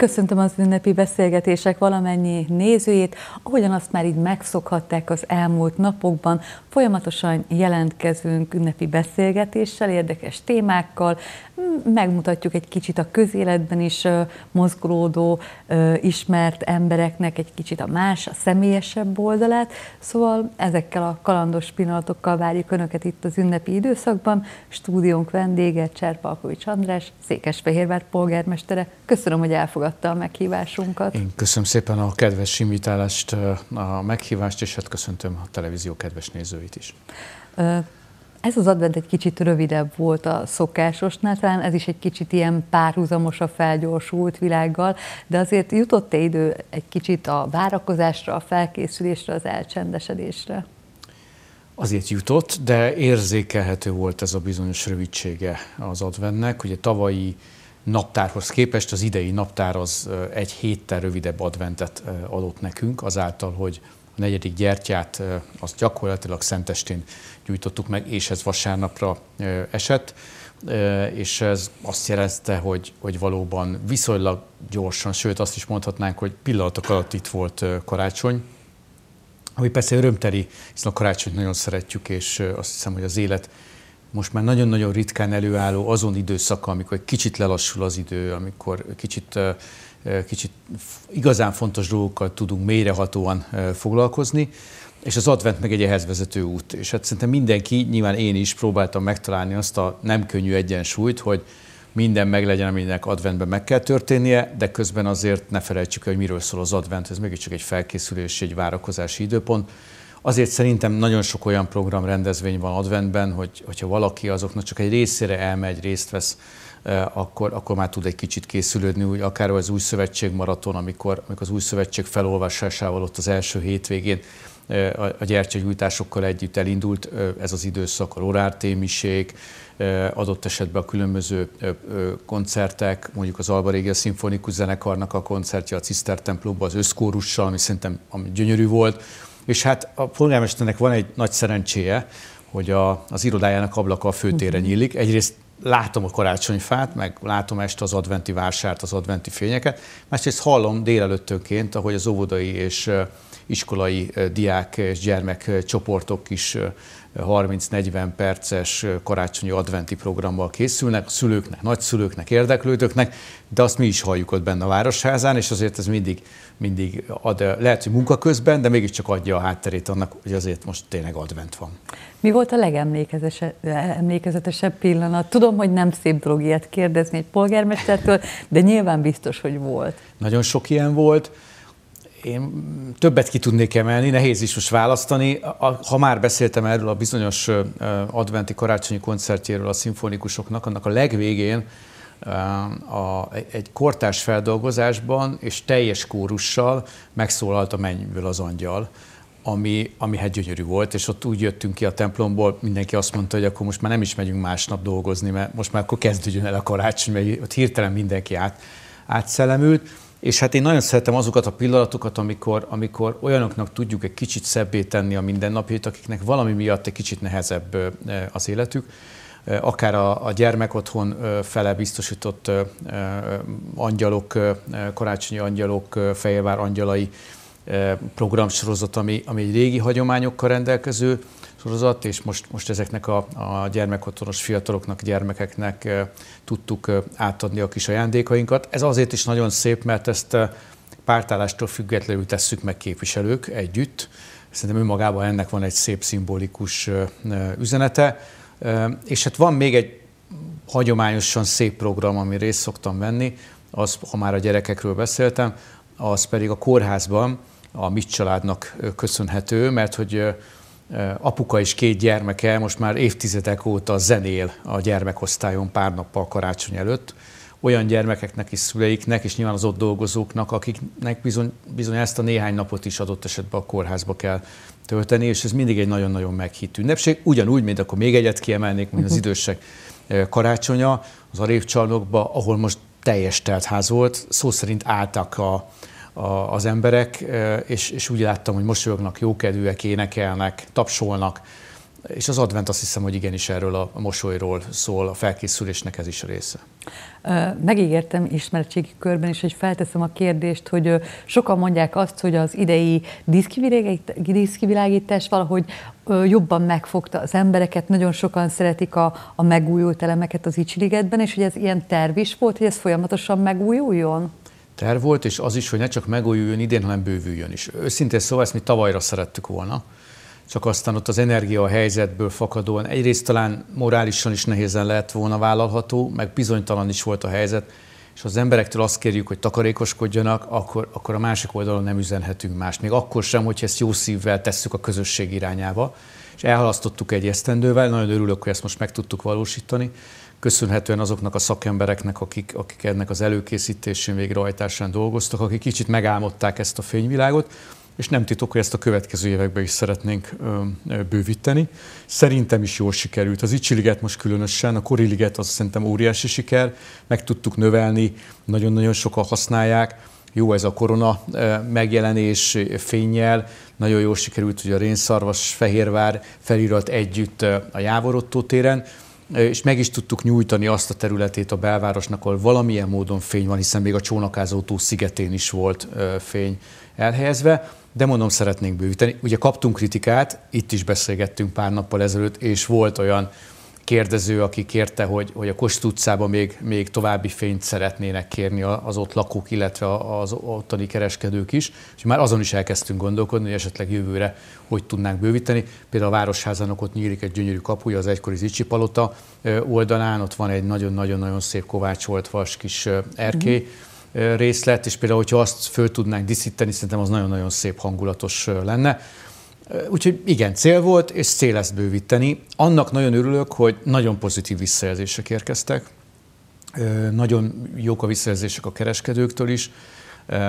Köszöntöm az ünnepi beszélgetések valamennyi nézőjét, ahogyan azt már így megszokhatták az elmúlt napokban, folyamatosan jelentkezünk ünnepi beszélgetéssel, érdekes témákkal, megmutatjuk egy kicsit a közéletben is mozgolódó, ismert embereknek egy kicsit a más, a személyesebb oldalát, szóval ezekkel a kalandos pillanatokkal várjuk Önöket itt az ünnepi időszakban. Stúdiónk vendége Cserpalkovics András, Székesfehérvár polgármestere. Köszönöm, hogy elfogadtad elfogadta a meghívásunkat. Én köszönöm szépen a kedves invitálást, a meghívást, és hát köszöntöm a televízió kedves nézőit is. Ez az advent egy kicsit rövidebb volt a szokásosnál, talán ez is egy kicsit ilyen párhuzamos a felgyorsult világgal, de azért jutott-e idő egy kicsit a várakozásra, a felkészülésre, az elcsendesedésre? Azért jutott, de érzékelhető volt ez a bizonyos rövidsége az adventnek. Ugye tavalyi naptárhoz képest az idei naptár az egy héttel rövidebb adventet adott nekünk, azáltal, hogy a negyedik gyertyát azt gyakorlatilag szentestén gyújtottuk meg, és ez vasárnapra esett, és ez azt jelezte, hogy, hogy valóban viszonylag gyorsan, sőt azt is mondhatnánk, hogy pillanatok alatt itt volt karácsony, ami persze örömteli, hiszen a karácsonyt nagyon szeretjük, és azt hiszem, hogy az élet most már nagyon-nagyon ritkán előálló azon időszaka, amikor egy kicsit lelassul az idő, amikor kicsit, kicsit igazán fontos dolgokkal tudunk mélyrehatóan foglalkozni, és az advent meg egy ehhez vezető út. És hát szerintem mindenki, nyilván én is próbáltam megtalálni azt a nem könnyű egyensúlyt, hogy minden meglegyen, aminek adventben meg kell történnie, de közben azért ne felejtsük, hogy miről szól az advent, ez mégiscsak egy felkészülés, egy várakozási időpont, Azért szerintem nagyon sok olyan program, rendezvény van adventben, hogy, hogyha valaki azoknak csak egy részére elmegy, részt vesz, akkor, akkor már tud egy kicsit készülődni, úgy akár az új szövetség maraton, amikor, amikor az új szövetség felolvasásával ott az első hétvégén a gyertyagyújtásokkal együtt elindult ez az időszak, a lorártémiség, adott esetben a különböző koncertek, mondjuk az Alba Régia Szimfonikus Zenekarnak a koncertje, a Ciszter templomban az összkórussal, ami szerintem ami gyönyörű volt, és hát a polgármesternek van egy nagy szerencséje, hogy a, az irodájának ablaka a főtére mhm. nyílik. Egyrészt látom a karácsonyfát, meg látom este az adventi vásárt, az adventi fényeket, másrészt hallom délelőttönként, ahogy az óvodai és iskolai diák és gyermek csoportok is 30-40 perces karácsonyi adventi programmal készülnek, a szülőknek, nagyszülőknek, érdeklődőknek, de azt mi is halljuk ott benne a Városházán, és azért ez mindig, mindig ad, lehet, hogy munka közben, de mégiscsak adja a hátterét annak, hogy azért most tényleg advent van. Mi volt a legemlékezetesebb pillanat? Tudom, hogy nem szép dolog ilyet kérdezni egy polgármestertől, de nyilván biztos, hogy volt. Nagyon sok ilyen volt. Én többet ki tudnék emelni, nehéz is most választani. Ha már beszéltem erről a bizonyos adventi karácsonyi koncertjéről a szimfonikusoknak, annak a legvégén a, egy kortárs feldolgozásban és teljes kórussal megszólalt a mennyből az angyal, ami, ami hát gyönyörű volt, és ott úgy jöttünk ki a templomból, mindenki azt mondta, hogy akkor most már nem is megyünk másnap dolgozni, mert most már akkor kezdődjön el a karácsony, mert ott hirtelen mindenki át, átszellemült és hát én nagyon szeretem azokat a pillanatokat, amikor, amikor olyanoknak tudjuk egy kicsit szebbé tenni a mindennapjait, akiknek valami miatt egy kicsit nehezebb az életük akár a, a gyermekotthon fele biztosított angyalok, karácsonyi angyalok, Fehérvár angyalai programsorozat, ami, ami egy régi hagyományokkal rendelkező sorozat, és most, most ezeknek a, a gyermekotthonos fiataloknak, gyermekeknek tudtuk átadni a kis ajándékainkat. Ez azért is nagyon szép, mert ezt pártállástól függetlenül tesszük meg képviselők együtt. Szerintem önmagában ennek van egy szép szimbolikus üzenete. És hát van még egy hagyományosan szép program, ami részt szoktam venni, az, ha már a gyerekekről beszéltem, az pedig a kórházban a mi családnak köszönhető, mert hogy apuka és két gyermeke most már évtizedek óta zenél a gyermekosztályon pár nappal karácsony előtt, olyan gyermekeknek is szüleiknek, és nyilván az ott dolgozóknak, akiknek bizony, bizony ezt a néhány napot is adott esetben a kórházba kell tölteni, és ez mindig egy nagyon-nagyon meghitt ünnepség. Ugyanúgy, mint akkor még egyet kiemelnék, mint az mhm. idősek karácsonya, az arévcsarnokba, ahol most teljes telt ház volt, szó szerint álltak a, a, az emberek, és, és úgy láttam, hogy mosolyognak, jókedvűek, énekelnek, tapsolnak, és az advent azt hiszem, hogy igenis erről a mosolyról szól, a felkészülésnek ez is a része. Megígértem ismeretségi körben is, hogy felteszem a kérdést, hogy sokan mondják azt, hogy az idei diszkivilágítás valahogy jobban megfogta az embereket, nagyon sokan szeretik a, a megújult elemeket az Icsiligetben, és hogy ez ilyen terv is volt, hogy ez folyamatosan megújuljon? terv volt, és az is, hogy ne csak megújuljon idén, hanem bővüljön is. Őszintén szóval ezt mi tavalyra szerettük volna, csak aztán ott az energia a helyzetből fakadóan egyrészt talán morálisan is nehézen lehet volna vállalható, meg bizonytalan is volt a helyzet, és az emberektől azt kérjük, hogy takarékoskodjanak, akkor, akkor a másik oldalon nem üzenhetünk más. Még akkor sem, hogy ezt jó szívvel tesszük a közösség irányába. És elhalasztottuk egy esztendővel, nagyon örülök, hogy ezt most meg tudtuk valósítani, köszönhetően azoknak a szakembereknek, akik, akik ennek az előkészítésén, végrehajtásán dolgoztak, akik kicsit megálmodták ezt a fényvilágot, és nem titok, hogy ezt a következő években is szeretnénk bővíteni. Szerintem is jól sikerült. Az Icsiliget most különösen, a Koriliget az szerintem óriási siker, meg tudtuk növelni, nagyon-nagyon sokan használják. Jó ez a korona megjelenés fényjel, nagyon jól sikerült, hogy a Rénszarvas Fehérvár felirat együtt a Jávorottó téren és meg is tudtuk nyújtani azt a területét a belvárosnak, ahol valamilyen módon fény van, hiszen még a Csónakázótó szigetén is volt fény elhelyezve, de mondom, szeretnénk bővíteni. Ugye kaptunk kritikát, itt is beszélgettünk pár nappal ezelőtt, és volt olyan kérdező, aki kérte, hogy, hogy a Kossuth utcában még, még további fényt szeretnének kérni az ott lakók, illetve az ottani kereskedők is. És már azon is elkezdtünk gondolkodni, hogy esetleg jövőre hogy tudnánk bővíteni. Például a Városházának ott nyílik egy gyönyörű kapuja az egykori Zicsi Palota oldalán, ott van egy nagyon-nagyon-nagyon szép kovácsolt vas kis erkély, Mm-hmm részlet, és például, hogyha azt föl tudnánk díszíteni, szerintem az nagyon-nagyon szép hangulatos lenne. Úgyhogy igen, cél volt, és cél ezt bővíteni. Annak nagyon örülök, hogy nagyon pozitív visszajelzések érkeztek, nagyon jók a visszajelzések a kereskedőktől is,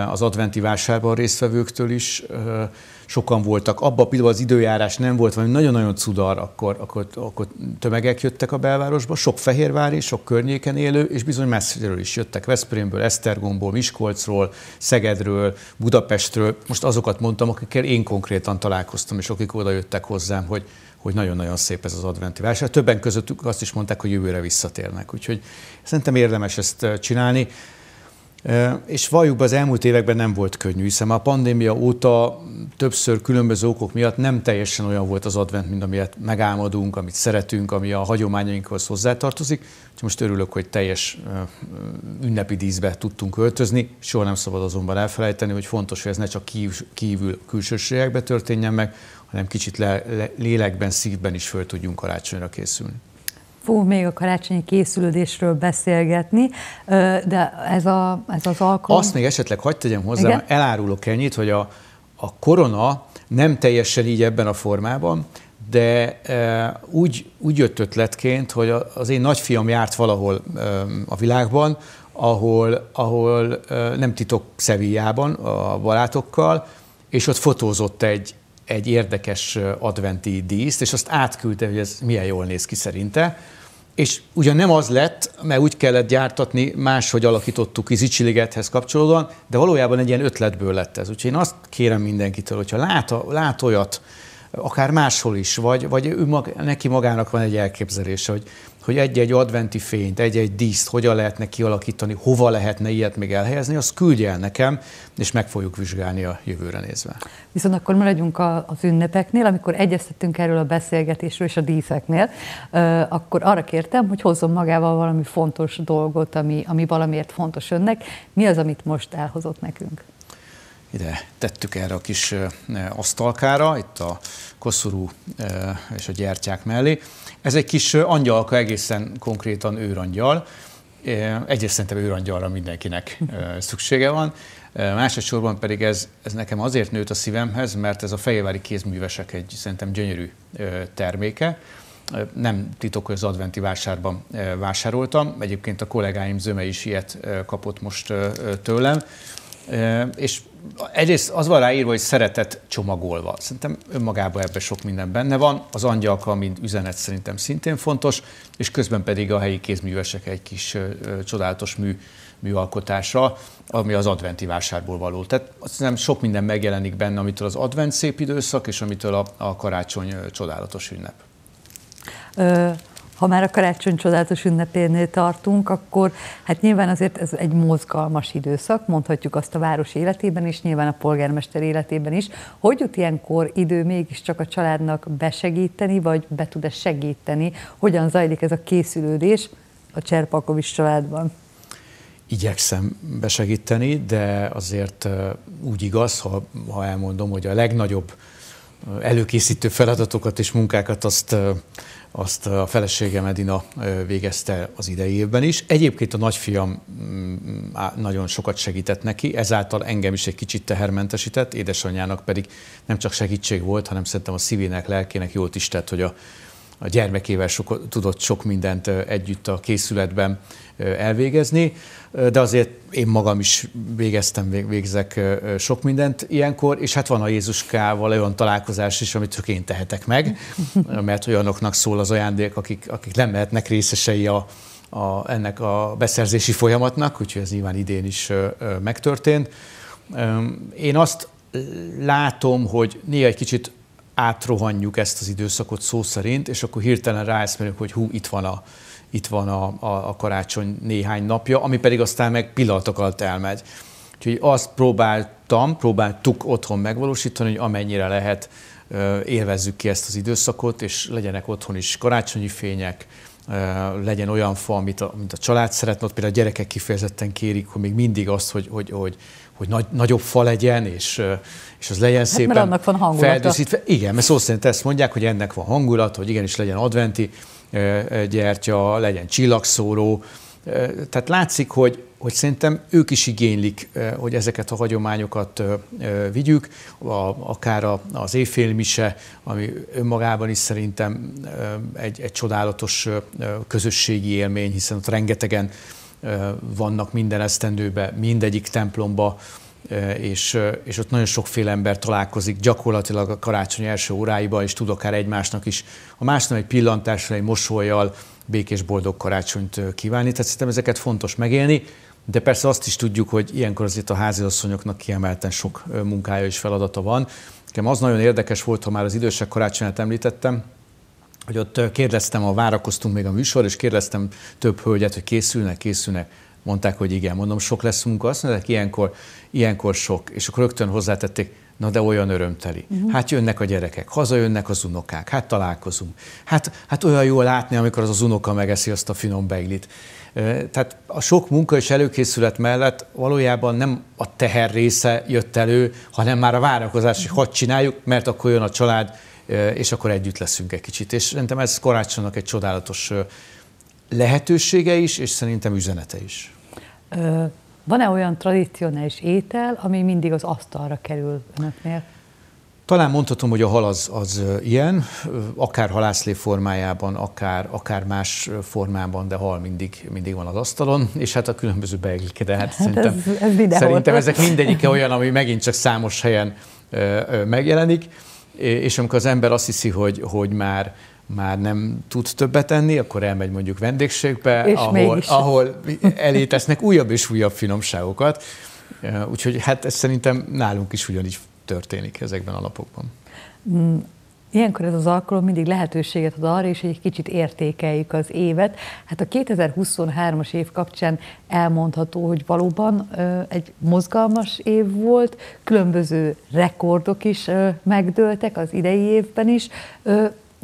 az adventi vásárban résztvevőktől is sokan voltak. Abban a pillanatban az időjárás nem volt, valami nagyon-nagyon cudar, akkor, akkor, akkor tömegek jöttek a belvárosba, sok fehérvári, sok környéken élő, és bizony messziről is jöttek, Veszprémből, Esztergomból, Miskolcról, Szegedről, Budapestről. Most azokat mondtam, akikkel én konkrétan találkoztam, és akik oda jöttek hozzám, hogy, hogy nagyon-nagyon szép ez az adventi vásár. Többen közöttük azt is mondták, hogy jövőre visszatérnek. Úgyhogy szerintem érdemes ezt csinálni. És valljuk be, az elmúlt években nem volt könnyű, hiszen a pandémia óta többször különböző okok miatt nem teljesen olyan volt az advent, mint amilyet megálmodunk, amit szeretünk, ami a hagyományainkhoz hozzátartozik. Úgyhogy most örülök, hogy teljes ünnepi díszbe tudtunk öltözni. Soha nem szabad azonban elfelejteni, hogy fontos, hogy ez ne csak kívül, kívül külsőségekbe történjen meg, hanem kicsit le, le, lélekben, szívben is föl tudjunk karácsonyra készülni fogunk még a karácsonyi készülődésről beszélgetni, de ez, a, ez az alkalom... Azt még esetleg hagyd tegyem hozzá, Igen? elárulok ennyit, hogy a, a korona nem teljesen így ebben a formában, de e, úgy, úgy jött ötletként, hogy az én nagyfiam járt valahol e, a világban, ahol, ahol e, nem titok Szevijában a barátokkal, és ott fotózott egy, egy érdekes adventi díszt, és azt átküldte, hogy ez milyen jól néz ki szerinte. És ugyan nem az lett, mert úgy kellett gyártatni, máshogy alakítottuk Izicsiligethez kapcsolódóan, de valójában egy ilyen ötletből lett ez. Úgyhogy én azt kérem mindenkitől, hogyha lát, lát olyat, akár máshol is, vagy, vagy ő mag, neki magának van egy elképzelése, hogy hogy egy-egy adventi fényt, egy-egy díszt hogyan lehetne kialakítani, hova lehetne ilyet még elhelyezni, azt küldje el nekem, és meg fogjuk vizsgálni a jövőre nézve. Viszont akkor maradjunk az ünnepeknél, amikor egyeztettünk erről a beszélgetésről és a díszeknél, akkor arra kértem, hogy hozzon magával valami fontos dolgot, ami, ami valamiért fontos önnek. Mi az, amit most elhozott nekünk? Ide tettük erre a kis asztalkára, itt a koszorú eh, és a gyertyák mellé. Ez egy kis eh, angyalka, egészen konkrétan őrangyal. Eh, egyrészt szerintem őrangyalra mindenkinek szüksége van, másodszorban pedig ez, ez nekem azért nőtt a szívemhez, mert ez a fejévári kézművesek egy szerintem gyönyörű terméke. Nem titok, hogy az adventi vásárban vásároltam. Egyébként a kollégáim zöme is ilyet kapott most tőlem. És egyrészt az van ráírva, hogy szeretet csomagolva. Szerintem önmagában ebben sok minden benne van. Az angyalka, mint üzenet szerintem szintén fontos, és közben pedig a helyi kézművesek egy kis ö, ö, csodálatos mű, műalkotása, ami az adventi vásárból való. Tehát azt hiszem sok minden megjelenik benne, amitől az advent szép időszak, és amitől a, a karácsony csodálatos ünnep. Ö- ha már a karácsony csodálatos ünnepénél tartunk, akkor hát nyilván azért ez egy mozgalmas időszak, mondhatjuk azt a város életében is, nyilván a polgármester életében is. Hogy jut ilyenkor idő mégiscsak a családnak besegíteni, vagy be tud-e segíteni? Hogyan zajlik ez a készülődés a Cserpakovics családban? igyekszem besegíteni, de azért úgy igaz, ha, ha elmondom, hogy a legnagyobb előkészítő feladatokat és munkákat azt azt a feleségem Edina végezte az idei évben is. Egyébként a nagyfiam mm, nagyon sokat segített neki, ezáltal engem is egy kicsit tehermentesített, édesanyjának pedig nem csak segítség volt, hanem szerintem a szívének, lelkének jót is tett, hogy a a gyermekével sok, tudott sok mindent együtt a készületben elvégezni, de azért én magam is végeztem, végzek sok mindent ilyenkor, és hát van a Jézuskával olyan találkozás is, amit csak én tehetek meg, mert olyanoknak szól az ajándék, akik, akik nem lehetnek részesei a, a, ennek a beszerzési folyamatnak, úgyhogy ez nyilván idén is megtörtént. Én azt látom, hogy néha egy kicsit átrohanjuk ezt az időszakot szó szerint, és akkor hirtelen ráeszmerünk, hogy hú, itt van a, itt van a, a, a karácsony néhány napja, ami pedig aztán meg pillanatok alatt elmegy. Úgyhogy azt próbáltam, próbáltuk otthon megvalósítani, hogy amennyire lehet élvezzük ki ezt az időszakot, és legyenek otthon is karácsonyi fények, legyen olyan fa, amit a, amit a család szeretne, ott például a gyerekek kifejezetten kérik, hogy még mindig azt, hogy, hogy, hogy, hogy nagy, nagyobb fa legyen, és, és az legyen hát, szépen mert annak van hangulata. feldíszítve. Igen, mert szó szerint ezt mondják, hogy ennek van hangulat, hogy igenis legyen adventi gyertya, legyen csillagszóró. Tehát látszik, hogy hogy szerintem ők is igénylik, hogy ezeket a hagyományokat vigyük, akár a, az éjfélmise, ami önmagában is szerintem egy, egy csodálatos közösségi élmény, hiszen ott rengetegen vannak minden esztendőben, mindegyik templomba, és, és ott nagyon sokféle ember találkozik gyakorlatilag a karácsony első óráiban, és tud akár egymásnak is a másnap egy pillantásra, egy mosolyjal békés boldog karácsonyt kívánni. Tehát szerintem ezeket fontos megélni. De persze azt is tudjuk, hogy ilyenkor azért a háziasszonyoknak kiemelten sok munkája és feladata van. Nekem az nagyon érdekes volt, ha már az idősek karácsonyát említettem, hogy ott kérdeztem, a várakoztunk még a műsor, és kérdeztem több hölgyet, hogy készülnek, készülnek. Mondták, hogy igen, mondom, sok lesz munka, azt mondták, ilyenkor, ilyenkor sok. És akkor rögtön hozzátették, na de olyan örömteli. Uh-huh. Hát jönnek a gyerekek, hazajönnek az unokák, hát találkozunk. Hát, hát olyan jó látni, amikor az, az unoka megeszi azt a finom beiglit. Tehát a sok munka és előkészület mellett valójában nem a teher része jött elő, hanem már a várakozás, hogy hadd csináljuk, mert akkor jön a család, és akkor együtt leszünk egy kicsit. És szerintem ez karácsonynak egy csodálatos lehetősége is, és szerintem üzenete is. Van-e olyan tradicionális étel, ami mindig az asztalra kerül önöknél? Talán mondhatom, hogy a hal az, az ilyen, akár halászlé formájában, akár, akár más formában, de hal mindig, mindig van az asztalon, és hát a különböző beeglike, de hát, hát szerintem, ez, ez szerintem ezek mindegyike olyan, ami megint csak számos helyen megjelenik, és amikor az ember azt hiszi, hogy, hogy már, már nem tud többet enni, akkor elmegy mondjuk vendégségbe, ahol, ahol elé tesznek újabb és újabb finomságokat. Úgyhogy hát ez szerintem nálunk is ugyanígy történik ezekben a lapokban. Mm, ilyenkor ez az alkalom mindig lehetőséget ad arra és hogy egy kicsit értékeljük az évet. Hát a 2023-as év kapcsán elmondható, hogy valóban egy mozgalmas év volt, különböző rekordok is megdőltek az idei évben is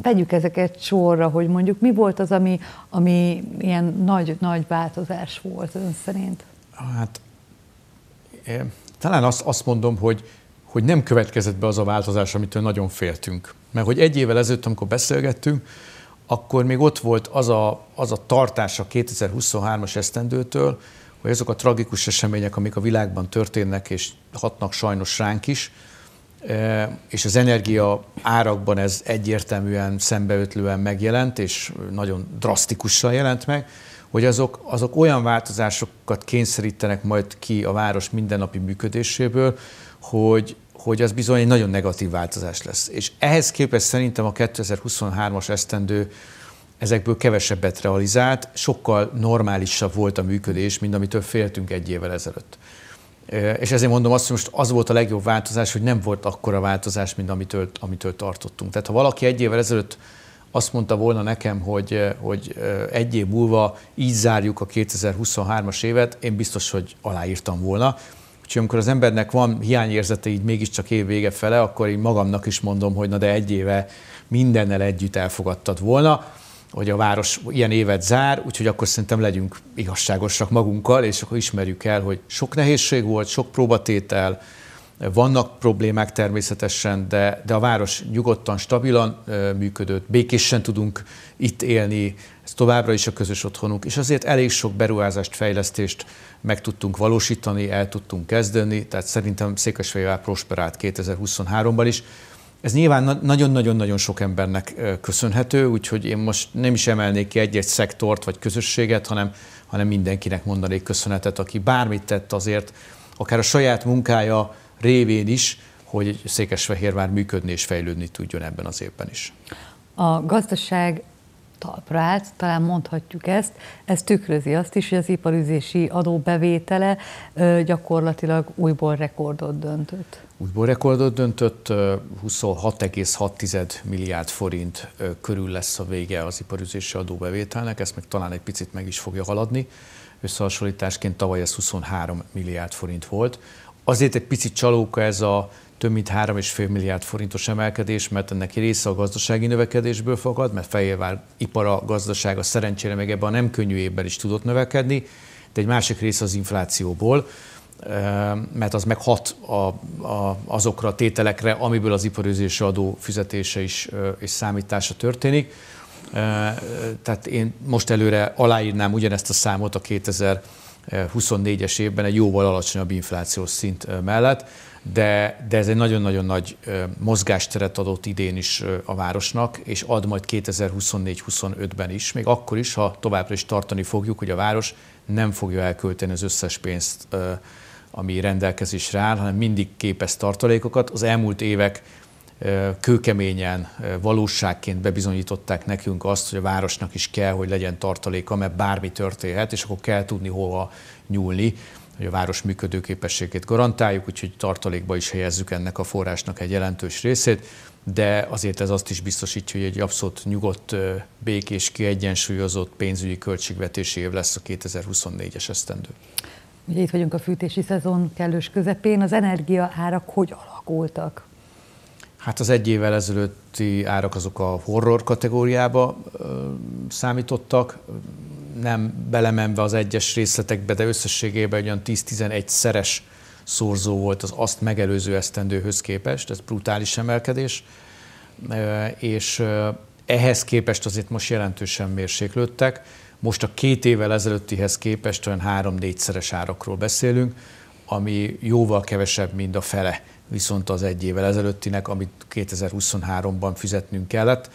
vegyük ezeket sorra, hogy mondjuk mi volt az, ami, ami ilyen nagy-nagy változás volt ön szerint? Hát talán azt, azt mondom, hogy hogy nem következett be az a változás, amitől nagyon féltünk. Mert hogy egy évvel ezelőtt, amikor beszélgettünk, akkor még ott volt az a, az a tartás a 2023-as esztendőtől, hogy azok a tragikus események, amik a világban történnek, és hatnak sajnos ránk is, e, és az energia árakban ez egyértelműen szembeötlően megjelent, és nagyon drasztikusan jelent meg, hogy azok, azok olyan változásokat kényszerítenek majd ki a város mindennapi működéséből, hogy, hogy az bizony egy nagyon negatív változás lesz. És ehhez képest szerintem a 2023-as esztendő ezekből kevesebbet realizált, sokkal normálisabb volt a működés, mint amitől féltünk egy évvel ezelőtt. És ezért mondom azt, hogy most az volt a legjobb változás, hogy nem volt akkora változás, mint amitől, amitől tartottunk. Tehát ha valaki egy évvel ezelőtt azt mondta volna nekem, hogy, hogy egy év múlva így zárjuk a 2023-as évet, én biztos, hogy aláírtam volna. Úgyhogy amikor az embernek van hiányérzete így mégiscsak év vége fele, akkor én magamnak is mondom, hogy na de egy éve mindennel együtt elfogadtad volna, hogy a város ilyen évet zár, úgyhogy akkor szerintem legyünk igazságosak magunkkal, és akkor ismerjük el, hogy sok nehézség volt, sok próbatétel, vannak problémák természetesen, de, de a város nyugodtan, stabilan működött, békésen tudunk itt élni, ez továbbra is a közös otthonunk, és azért elég sok beruházást, fejlesztést meg tudtunk valósítani, el tudtunk kezdeni, tehát szerintem Székesfehérvár prosperált 2023-ban is. Ez nyilván nagyon-nagyon-nagyon sok embernek köszönhető, úgyhogy én most nem is emelnék ki egy-egy szektort vagy közösséget, hanem, hanem mindenkinek mondanék köszönetet, aki bármit tett azért, akár a saját munkája, révén is, hogy Székesfehérvár működni és fejlődni tudjon ebben az évben is. A gazdaság talpra állt, talán mondhatjuk ezt, ez tükrözi azt is, hogy az iparüzési bevétele gyakorlatilag újból rekordot döntött. Újból rekordot döntött, 26,6 milliárd forint körül lesz a vége az iparüzési bevételnek, ezt meg talán egy picit meg is fogja haladni. Összehasonlításként tavaly ez 23 milliárd forint volt, Azért egy picit csalóka ez a több mint 3,5 milliárd forintos emelkedés, mert ennek része a gazdasági növekedésből fakad, mert Fejérvár ipara, gazdasága szerencsére még ebben a nem könnyű évben is tudott növekedni, de egy másik része az inflációból, ehm, mert az meg hat a, a, azokra a tételekre, amiből az iparőzési adó fizetése is és számítása történik. Ehm, tehát én most előre aláírnám ugyanezt a számot a 2000 24-es évben egy jóval alacsonyabb inflációs szint mellett, de, de ez egy nagyon-nagyon nagy mozgásteret adott idén is a városnak, és ad majd 2024-25-ben is, még akkor is, ha továbbra is tartani fogjuk, hogy a város nem fogja elkölteni az összes pénzt, ami rendelkezésre áll, hanem mindig képes tartalékokat. Az elmúlt évek kőkeményen valóságként bebizonyították nekünk azt, hogy a városnak is kell, hogy legyen tartaléka, mert bármi történhet, és akkor kell tudni hova nyúlni, hogy a város működőképességét garantáljuk, úgyhogy tartalékba is helyezzük ennek a forrásnak egy jelentős részét, de azért ez azt is biztosítja, hogy egy abszolút nyugodt, békés, kiegyensúlyozott pénzügyi költségvetési év lesz a 2024-es esztendő. Ugye itt vagyunk a fűtési szezon kellős közepén, az energia árak hogy alakultak? Hát az egy évvel ezelőtti árak azok a horror kategóriába számítottak, nem belemenve az egyes részletekbe, de összességében olyan 10-11 szeres szorzó volt az azt megelőző esztendőhöz képest, ez brutális emelkedés, és ehhez képest azért most jelentősen mérséklődtek. Most a két évvel ezelőttihez képest olyan három szeres árakról beszélünk, ami jóval kevesebb, mint a fele viszont az egy évvel ezelőttinek, amit 2023-ban fizetnünk kellett.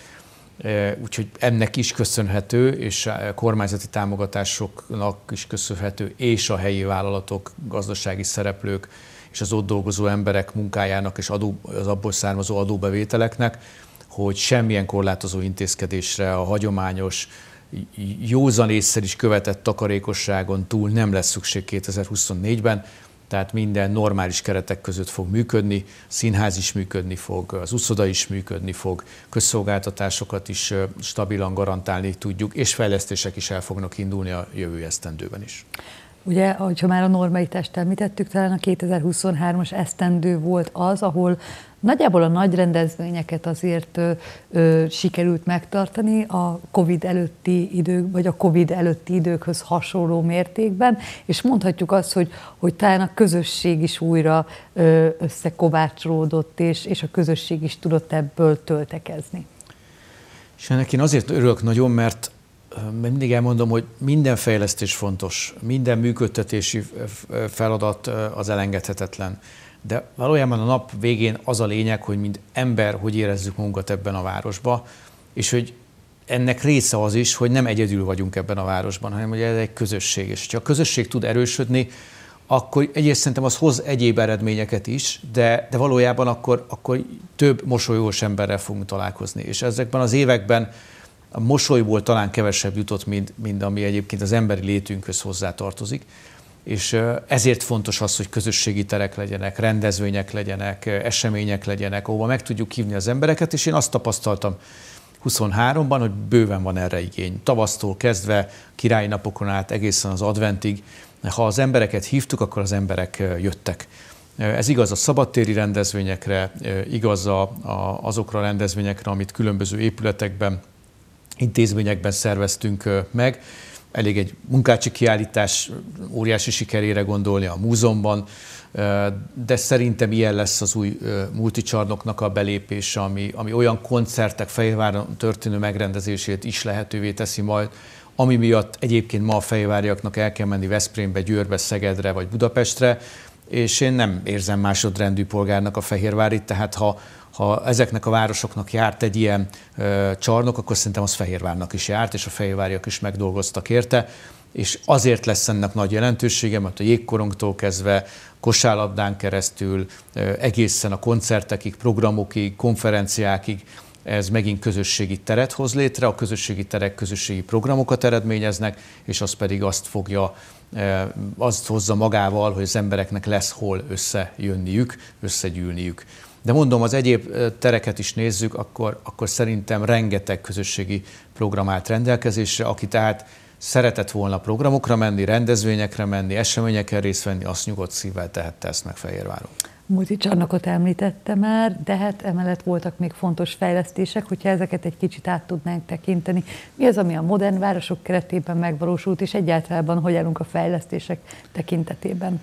E, úgyhogy ennek is köszönhető, és a kormányzati támogatásoknak is köszönhető, és a helyi vállalatok, gazdasági szereplők és az ott dolgozó emberek munkájának és adó, az abból származó adóbevételeknek, hogy semmilyen korlátozó intézkedésre a hagyományos, józan észre is követett takarékosságon túl nem lesz szükség 2024-ben tehát minden normális keretek között fog működni, színház is működni fog, az uszoda is működni fog, közszolgáltatásokat is stabilan garantálni tudjuk, és fejlesztések is el fognak indulni a jövő esztendőben is. Ugye, ha már a test említettük, talán a 2023-as esztendő volt az, ahol nagyjából a nagy rendezvényeket azért ö, ö, sikerült megtartani a COVID előtti idők, vagy a COVID előtti időkhöz hasonló mértékben, és mondhatjuk azt, hogy, hogy talán a közösség is újra ö, összekovácsolódott, és, és a közösség is tudott ebből töltekezni. És ennek én azért örülök nagyon, mert mindig elmondom, hogy minden fejlesztés fontos, minden működtetési feladat az elengedhetetlen. De valójában a nap végén az a lényeg, hogy mind ember, hogy érezzük magunkat ebben a városban, és hogy ennek része az is, hogy nem egyedül vagyunk ebben a városban, hanem hogy ez egy közösség. És ha a közösség tud erősödni, akkor egyrészt szerintem az hoz egyéb eredményeket is, de, de valójában akkor, akkor több mosolyós emberrel fogunk találkozni. És ezekben az években a mosolyból talán kevesebb jutott, mint, mint ami egyébként az emberi létünkhöz hozzátartozik. És ezért fontos az, hogy közösségi terek legyenek, rendezvények legyenek, események legyenek, ahova meg tudjuk hívni az embereket, és én azt tapasztaltam 23-ban, hogy bőven van erre igény. Tavasztól kezdve, királynapokon át, egészen az adventig. Ha az embereket hívtuk, akkor az emberek jöttek. Ez igaz a szabadtéri rendezvényekre, igaz a, a, azokra a rendezvényekre, amit különböző épületekben intézményekben szerveztünk meg. Elég egy munkácsi kiállítás óriási sikerére gondolni a múzeumban, de szerintem ilyen lesz az új multicsarnoknak a belépése, ami, ami olyan koncertek Fehérváron történő megrendezését is lehetővé teszi majd, ami miatt egyébként ma a fejváriaknak el kell menni Veszprémbe, Győrbe, Szegedre vagy Budapestre, és én nem érzem másodrendű polgárnak a Fehérvárit, tehát ha, ha ezeknek a városoknak járt egy ilyen csarnok, akkor szerintem az Fehérvárnak is járt, és a fehérváriak is megdolgoztak érte és azért lesz ennek nagy jelentősége, mert a jégkorongtól kezdve, kosárlabdán keresztül, egészen a koncertekig, programokig, konferenciákig, ez megint közösségi teret hoz létre, a közösségi terek közösségi programokat eredményeznek, és az pedig azt fogja, azt hozza magával, hogy az embereknek lesz hol összejönniük, összegyűlniük. De mondom, az egyéb tereket is nézzük, akkor, akkor szerintem rengeteg közösségi program állt rendelkezésre, aki tehát szeretett volna programokra menni, rendezvényekre menni, eseményeken részt venni, azt nyugodt szívvel tehette ezt meg Fehérváron. Múlti csarnokot említette már, de hát emellett voltak még fontos fejlesztések, hogyha ezeket egy kicsit át tudnánk tekinteni. Mi az, ami a modern városok keretében megvalósult, és egyáltalán hogy állunk a fejlesztések tekintetében?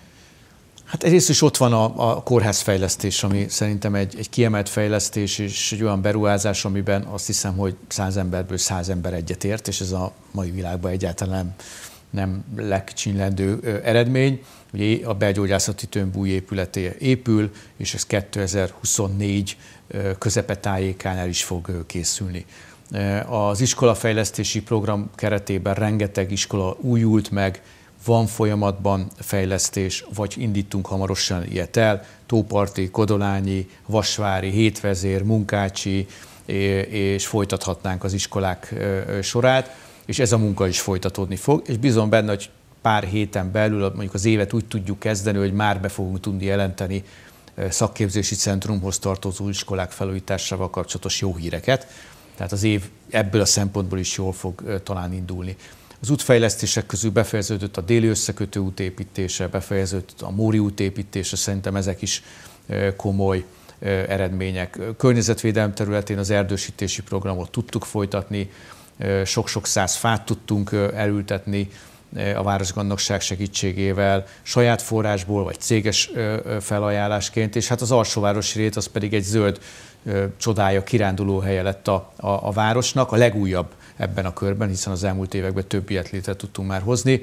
Hát egyrészt is ott van a, a kórházfejlesztés, ami szerintem egy, egy kiemelt fejlesztés és egy olyan beruházás, amiben azt hiszem, hogy száz emberből száz ember egyetért, és ez a mai világban egyáltalán nem, legcsinlendő eredmény. Ugye a belgyógyászati tömb új épülete épül, és ez 2024 közepetájékán el is fog készülni. Az iskolafejlesztési program keretében rengeteg iskola újult meg, van folyamatban fejlesztés, vagy indítunk hamarosan ilyet el, Tóparti, Kodolányi, Vasvári, Hétvezér, Munkácsi, és folytathatnánk az iskolák sorát, és ez a munka is folytatódni fog, és bizony benne, hogy pár héten belül, mondjuk az évet úgy tudjuk kezdeni, hogy már be fogunk tudni jelenteni szakképzési centrumhoz tartozó iskolák felújításával kapcsolatos jó híreket. Tehát az év ebből a szempontból is jól fog talán indulni. Az útfejlesztések közül befejeződött a déli összekötő útépítése, befejeződött a Móri útépítése, szerintem ezek is komoly eredmények. Környezetvédelem területén az erdősítési programot tudtuk folytatni, sok-sok száz fát tudtunk elültetni a Városgannokság segítségével, saját forrásból vagy céges felajánlásként, és hát az alsóvárosi rét az pedig egy zöld csodája, kiránduló helye lett a, a, a városnak. A legújabb ebben a körben, hiszen az elmúlt években több ilyet létre tudtunk már hozni.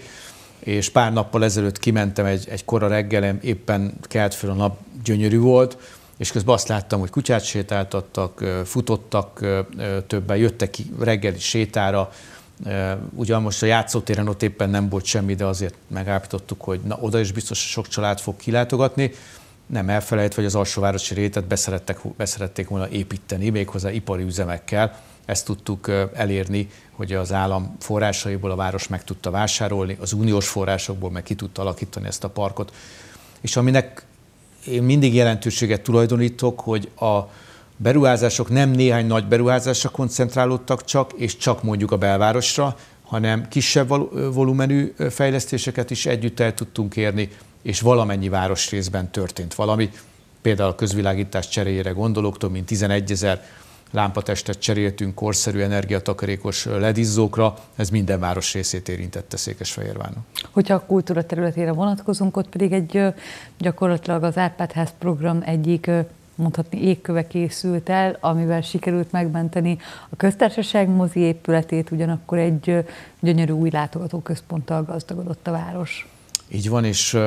És pár nappal ezelőtt kimentem egy, egy kora reggelem, éppen kelt fel a nap, gyönyörű volt, és közben azt láttam, hogy kutyát sétáltattak, futottak többen, jöttek ki reggeli sétára, Ugyan most a játszótéren ott éppen nem volt semmi, de azért megállapítottuk, hogy na, oda is biztos sok család fog kilátogatni. Nem elfelejtve, hogy az alsóvárosi rétet beszerették volna építeni, méghozzá ipari üzemekkel, ezt tudtuk elérni, hogy az állam forrásaiból a város meg tudta vásárolni, az uniós forrásokból meg ki tudta alakítani ezt a parkot. És aminek én mindig jelentőséget tulajdonítok, hogy a beruházások nem néhány nagy beruházásra koncentrálódtak csak, és csak mondjuk a belvárosra, hanem kisebb volumenű fejlesztéseket is együtt el tudtunk érni, és valamennyi városrészben történt valami. Például a közvilágítás cseréjére gondolok, több mint 11 ezer lámpatestet cseréltünk korszerű energiatakarékos ledizzókra, ez minden város részét érintette Székesfehérváron. Hogyha a kultúra területére vonatkozunk, ott pedig egy gyakorlatilag az Árpádház program egyik mondhatni égköve készült el, amivel sikerült megmenteni a köztársaság mozi épületét, ugyanakkor egy gyönyörű új látogatóközponttal gazdagodott a város. Így van, és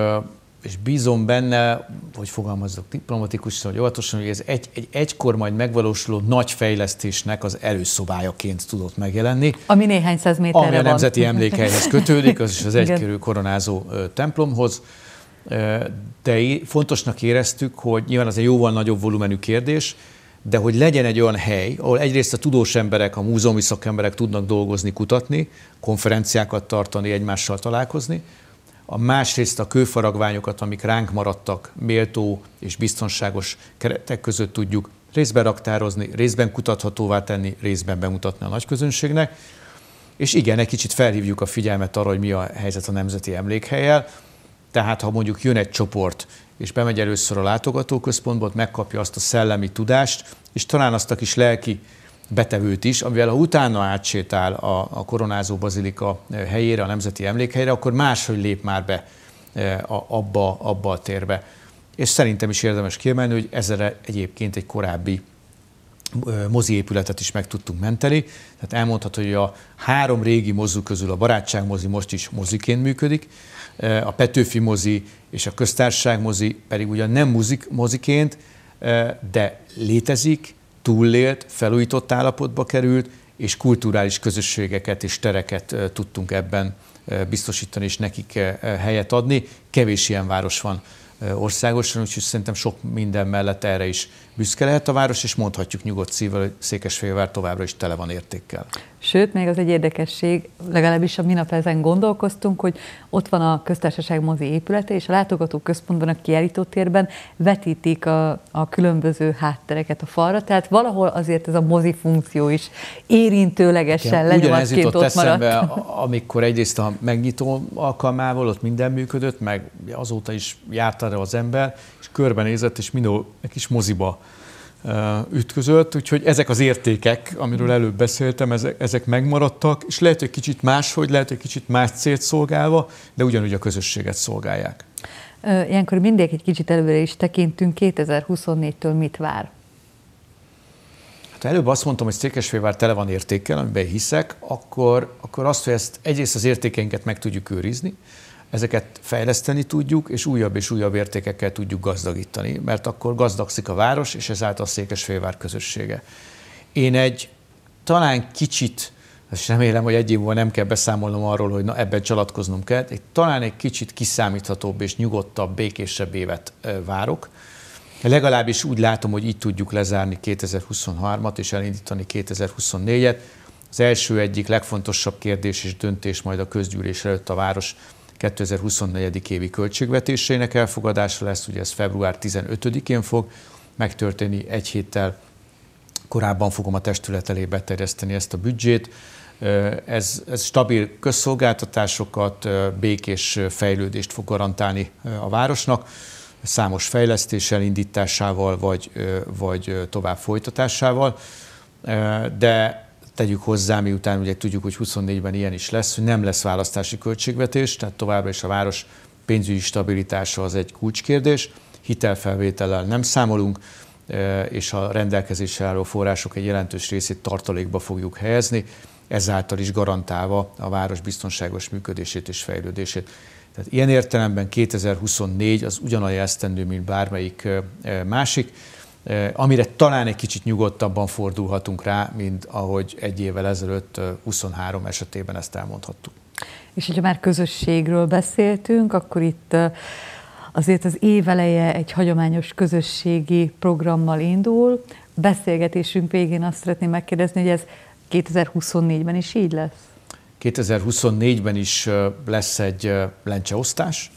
és bízom benne, hogy fogalmazok diplomatikusan, hogy óvatosan, hogy ez egy, egy egykor majd megvalósuló nagy fejlesztésnek az előszobájaként tudott megjelenni. Ami néhány száz méterre ami a nemzeti emlékhelyhez kötődik, az is az egykörű koronázó templomhoz. De fontosnak éreztük, hogy nyilván az egy jóval nagyobb volumenű kérdés, de hogy legyen egy olyan hely, ahol egyrészt a tudós emberek, a múzeumi szakemberek tudnak dolgozni, kutatni, konferenciákat tartani, egymással találkozni, a másrészt a kőfaragványokat, amik ránk maradtak, méltó és biztonságos keretek között tudjuk részben raktározni, részben kutathatóvá tenni, részben bemutatni a nagyközönségnek. És igen, egy kicsit felhívjuk a figyelmet arra, hogy mi a helyzet a Nemzeti Emlékhelyel. Tehát, ha mondjuk jön egy csoport, és bemegy először a látogatóközpontba, megkapja azt a szellemi tudást, és talán azt a kis lelki betevőt is, amivel ha utána átsétál a, a koronázó bazilika helyére, a nemzeti emlékhelyre, akkor máshogy lép már be a, abba, abba a térbe. És szerintem is érdemes kiemelni, hogy ezzel egyébként egy korábbi mozi épületet is meg tudtunk menteni. Tehát elmondható, hogy a három régi mozzuk közül a Barátság mozi most is moziként működik, a Petőfi mozi és a Köztársaság mozi pedig ugyan nem muzik, moziként, de létezik, túllélt, felújított állapotba került, és kulturális közösségeket és tereket tudtunk ebben biztosítani és nekik helyet adni. Kevés ilyen város van országosan, úgyhogy szerintem sok minden mellett erre is büszke lehet a város, és mondhatjuk nyugodt szívvel, hogy Székesfehérvár továbbra is tele van értékkel. Sőt, még az egy érdekesség, legalábbis a minap ezen gondolkoztunk, hogy ott van a köztársaság mozi épülete, és a látogató központban, a kiállítótérben vetítik a, a különböző háttereket a falra, tehát valahol azért ez a mozi funkció is érintőlegesen lenyomatként ott maradt. eszembe, amikor egyrészt a megnyitó alkalmával ott minden működött, meg azóta is járt arra az ember, és körbenézett, és mindenhol egy kis moziba ütközött, úgyhogy ezek az értékek, amiről előbb beszéltem, ezek, ezek megmaradtak, és lehet, hogy kicsit máshogy, lehet, hogy kicsit más célt szolgálva, de ugyanúgy a közösséget szolgálják. Ilyenkor mindig egy kicsit előre is tekintünk, 2024-től mit vár? Hát előbb azt mondtam, hogy Székesfehérvár tele van értékkel, amiben hiszek, akkor, akkor azt, hogy ezt egyrészt az értékeinket meg tudjuk őrizni, ezeket fejleszteni tudjuk, és újabb és újabb értékekkel tudjuk gazdagítani, mert akkor gazdagszik a város, és ezáltal a Székesfélvár közössége. Én egy talán kicsit, és remélem, hogy egy év múlva nem kell beszámolnom arról, hogy na ebben csalatkoznom kell, egy, talán egy kicsit kiszámíthatóbb és nyugodtabb, békésebb évet várok. Legalábbis úgy látom, hogy így tudjuk lezárni 2023-at és elindítani 2024-et. Az első egyik legfontosabb kérdés és döntés majd a közgyűlés előtt a város 2024. évi költségvetésének elfogadása lesz, ugye ez február 15-én fog megtörténni, egy héttel korábban fogom a testület elé beterjeszteni ezt a büdzsét. Ez, ez stabil közszolgáltatásokat, békés fejlődést fog garantálni a városnak, számos fejlesztéssel, indításával vagy, vagy tovább folytatásával, de Tegyük hozzá, miután ugye tudjuk, hogy 24-ben ilyen is lesz, hogy nem lesz választási költségvetés, tehát továbbra is a város pénzügyi stabilitása az egy kulcskérdés, hitelfelvétellel nem számolunk, e, és a rendelkezésre álló források egy jelentős részét tartalékba fogjuk helyezni, ezáltal is garantálva a város biztonságos működését és fejlődését. Tehát ilyen értelemben 2024 az ugyanolyan esztendő, mint bármelyik e, e, másik, amire talán egy kicsit nyugodtabban fordulhatunk rá, mint ahogy egy évvel ezelőtt 23 esetében ezt elmondhattuk. És hogyha már közösségről beszéltünk, akkor itt azért az éveleje egy hagyományos közösségi programmal indul. Beszélgetésünk végén azt szeretném megkérdezni, hogy ez 2024-ben is így lesz? 2024-ben is lesz egy lencseosztás,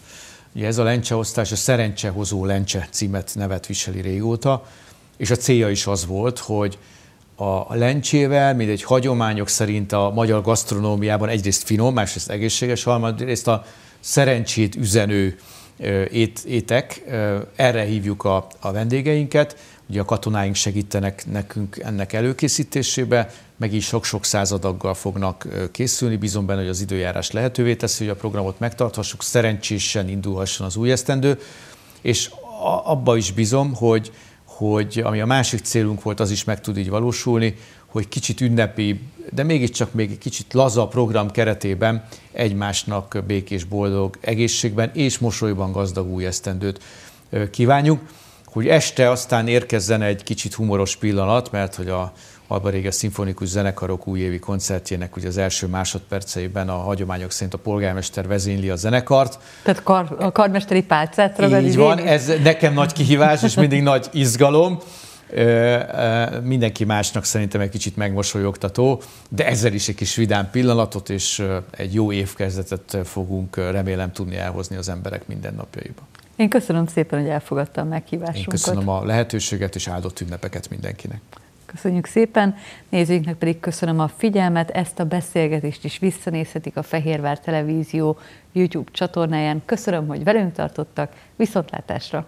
Ugye ez a lencseosztás a Szerencsehozó Lencse címet nevet viseli régóta, és a célja is az volt, hogy a lencsével, mint egy hagyományok szerint a magyar gasztronómiában egyrészt finom, másrészt egészséges, harmadrészt a szerencsét üzenő étek, erre hívjuk a, a vendégeinket, Ugye a katonáink segítenek nekünk ennek előkészítésébe, meg így sok-sok századaggal fognak készülni. Bízom benne, hogy az időjárás lehetővé teszi, hogy a programot megtarthassuk, szerencsésen indulhasson az új esztendő, és abba is bízom, hogy, hogy ami a másik célunk volt, az is meg tud így valósulni, hogy kicsit ünnepi, de mégiscsak még egy kicsit laza program keretében egymásnak békés, boldog, egészségben és mosolyban gazdag új esztendőt kívánjuk hogy este aztán érkezzen egy kicsit humoros pillanat, mert hogy a Alba Rége Szimfonikus Zenekarok újévi koncertjének ugye az első másodperceiben a hagyományok szerint a polgármester vezényli a zenekart. Tehát kar, a karmesteri pálcát Így van, ez nekem nagy kihívás, és mindig nagy izgalom. Mindenki másnak szerintem egy kicsit megmosolyogtató, de ezzel is egy kis vidám pillanatot, és egy jó évkezdetet fogunk remélem tudni elhozni az emberek mindennapjaiba. Én köszönöm szépen, hogy elfogadta a meghívásunkat. Én köszönöm a lehetőséget és áldott ünnepeket mindenkinek. Köszönjük szépen, nézőinknek pedig köszönöm a figyelmet, ezt a beszélgetést is visszanézhetik a Fehérvár Televízió YouTube csatornáján. Köszönöm, hogy velünk tartottak, viszontlátásra!